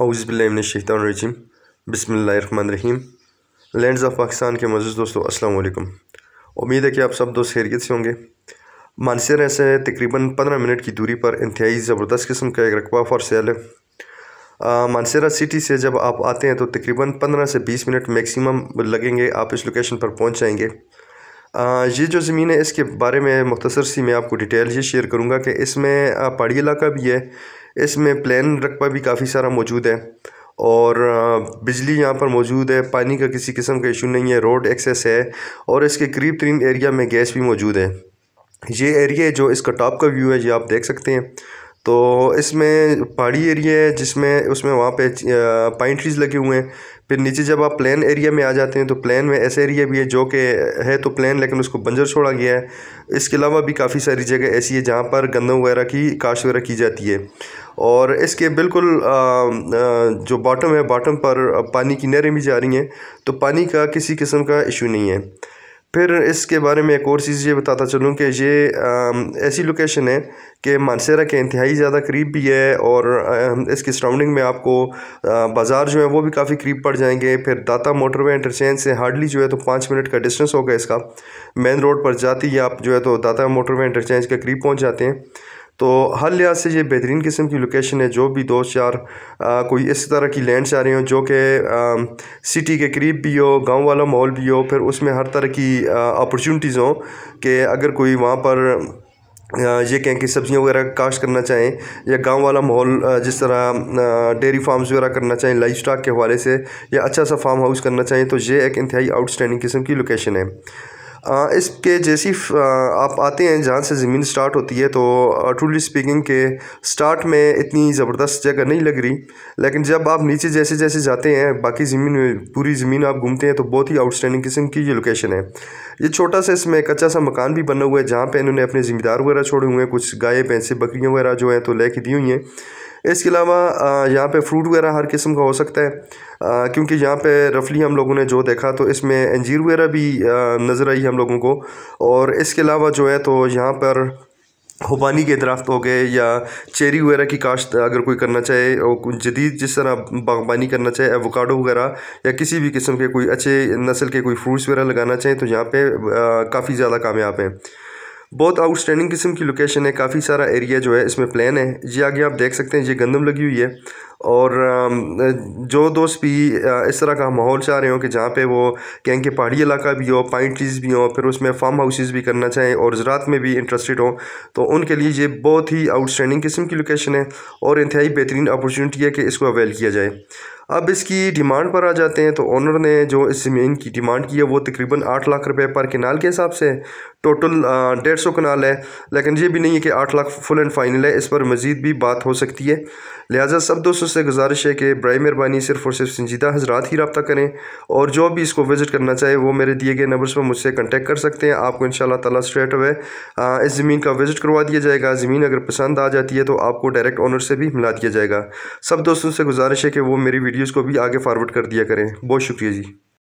अउज़बिल्लिमिनशैतरजीम बसमीम land of Pakistan के मज़दूर दोस्तों अस्सलाम वालेकुम उम्मीद है कि आप सब दोस्त खैरियत से होंगे मानसर से तकरीबन पंद्रह मिनट की दूरी पर इंतहाई ज़बरदस्त किस्म का एक रकबा फरसेल है मानसरा सिटी से जब आप आते हैं तो तकरीबन पंद्रह से बीस मिनट मैक्सिमम लगेंगे आप इस लोकेशन पर पहुंच जाएंगे ये जो ज़मीन है इसके बारे में मुख्तर सी मैं आपको डिटेल ये शेयर करूँगा कि इसमें पहाड़ी इलाका भी है इसमें प्लान रकबा भी काफ़ी सारा मौजूद है और बिजली यहाँ पर मौजूद है पानी का किसी किस्म का इशू नहीं है रोड एक्सेस है और इसके करीब तरीन एरिया में गैस भी मौजूद है ये एरिया जो इसका टॉप का व्यू है ये आप देख सकते हैं तो इसमें पहाड़ी एरिया है जिसमें उसमें वहाँ पे पाइन ट्रीज़ लगे हुए हैं फिर नीचे जब आप प्लेन एरिया में आ जाते हैं तो प्लेन में ऐसे एरिया भी है जो कि है तो प्लेन लेकिन उसको बंजर छोड़ा गया है इसके अलावा भी काफ़ी सारी जगह ऐसी है जहाँ पर गंदम वगैरह की काश वगैरह की जाती है और इसके बिल्कुल आ, आ, जो बॉटम है बॉटम पर पानी की नहरें भी जा रही हैं तो पानी का किसी किस्म का इशू नहीं है फिर इसके बारे में एक और चीज़ ये बताता चलूँ कि ये ऐसी लोकेशन है कि मानसेरा के इंतहाई ज़्यादा करीब भी है और इसकी सराउंडिंग में आपको बाज़ार जो है वो भी काफ़ी करीब पड़ जाएंगे फिर दाता मोटरवे इंटरचेंज से हार्डली जो है तो पाँच मिनट का डिस्टेंस होगा इसका मेन रोड पर जाती ही आप जो है तो दाता मोटरवे इंटरचेंज के करीब पहुँच जाते हैं तो हर लिहाज से ये बेहतरीन किस्म की लोकेशन है जो भी दोस्त यार आ, कोई इस तरह की लैंड चाह रही हो जो कि सिटी के करीब भी हो गांव वाला माहौल भी हो फिर उसमें हर तरह की अपॉर्चुनिटीज़ हों कि अगर कोई वहाँ पर ये कहें कि सब्ज़ियाँ वगैरह काश करना चाहें या गांव वाला माहौल जिस तरह डेयरी फार्म्स वगैरह करना चाहें लाइफ स्टाक के हवाले से या अच्छा सा फार्म हाउस करना चाहें तो ये एक इंतहाई आउटस्टैंडिंग किस्म की लोकेशन है इसके जैसी आप आते हैं जहाँ से ज़मीन स्टार्ट होती है तो ट्रूली स्पीकिंग के स्टार्ट में इतनी ज़बरदस्त जगह नहीं लग रही लेकिन जब आप नीचे जैसे जैसे जाते हैं बाकी ज़मीन में पूरी ज़मीन आप घूमते हैं तो बहुत ही आउटस्टैंडिंग किस्म की ये लोकेशन है ये छोटा सा इसमें कच्चा सा मकान भी बना हुआ है जहाँ पर इन्होंने अपने ज़िम्मेदार वगैरह छोड़े हुए हैं कुछ गाय भैंसे बकरियाँ वगैरह जो हैं तो ले के दी हुई हैं इसके अलावा यहाँ पे फ्रूट वगैरह हर किस्म का हो सकता है क्योंकि यहाँ पे रफली हम लोगों ने जो देखा तो इसमें अंजीर वगैरह भी नज़र आई हम लोगों को और इसके अलावा जो है तो यहाँ पर खुबानी के दरख्त हो गए या चेरी वगैरह की काश्त अगर कोई करना चाहे और जदीद जिस तरह बागबानी करना चाहे एवोकाडो वगैरह या किसी भी किस्म के कोई अच्छे नस्ल के कोई फ्रूट्स वगैरह लगाना चाहें तो यहाँ पे काफ़ी ज़्यादा कामयाब हैं बहुत आउटस्टैंडिंग किस्म की लोकेशन है काफ़ी सारा एरिया जो है इसमें प्लान है ये आगे आप देख सकते हैं ये गंदम लगी हुई है और जो दोस्त भी इस तरह का माहौल चाह रहे हो कि जहाँ पे वो कहें कि पहाड़ी इलाका भी हो पाइन ट्रीज़ भी हो फिर उसमें फार्म हाउसेज भी करना चाहें और ज़रात में भी इंटरेस्टेड हो तो उनके लिए ये बहुत ही आउटस्टैंडिंग किस्म की लोकेशन है और इंतहाई बेहतरीन अपॉर्चुनिटी है कि इसको अवेल किया जाए अब इसकी डिमांड पर आ जाते हैं तो ओनर ने जो इस ज़मीन की डिमांड की है वो तकरीबन आठ लाख रुपए पर किनाल के हिसाब से टोटल डेढ़ सौ कनाल है लेकिन ये भी नहीं है कि आठ लाख फुल एंड फाइनल है इस पर मज़ीद भी बात हो सकती है लिहाजा सब दोस्तों से गुजारिश है कि बरए मेहरबानी सिर्फ और सिर्फ संजीदा हजरात ही रबा करें और जो भी इसको विज़िट करना चाहे वो मेरे दिए गए नंबर्स पर मुझसे कॉन्टेक्ट कर सकते हैं आपको इन तला स्ट्रेट हुए इस ज़मीन का विज़िट करवा दिया जाएगा ज़मीन अगर पसंद आ जाती है तो आपको डायरेक्ट ऑनर से भी मिला दिया जाएगा सब दोस्तों से गुजारिश है कि वो मेरी वीडियो वीडियोज़ को भी आगे फारवर्ड कर दिया करें बहुत शुक्रिया जी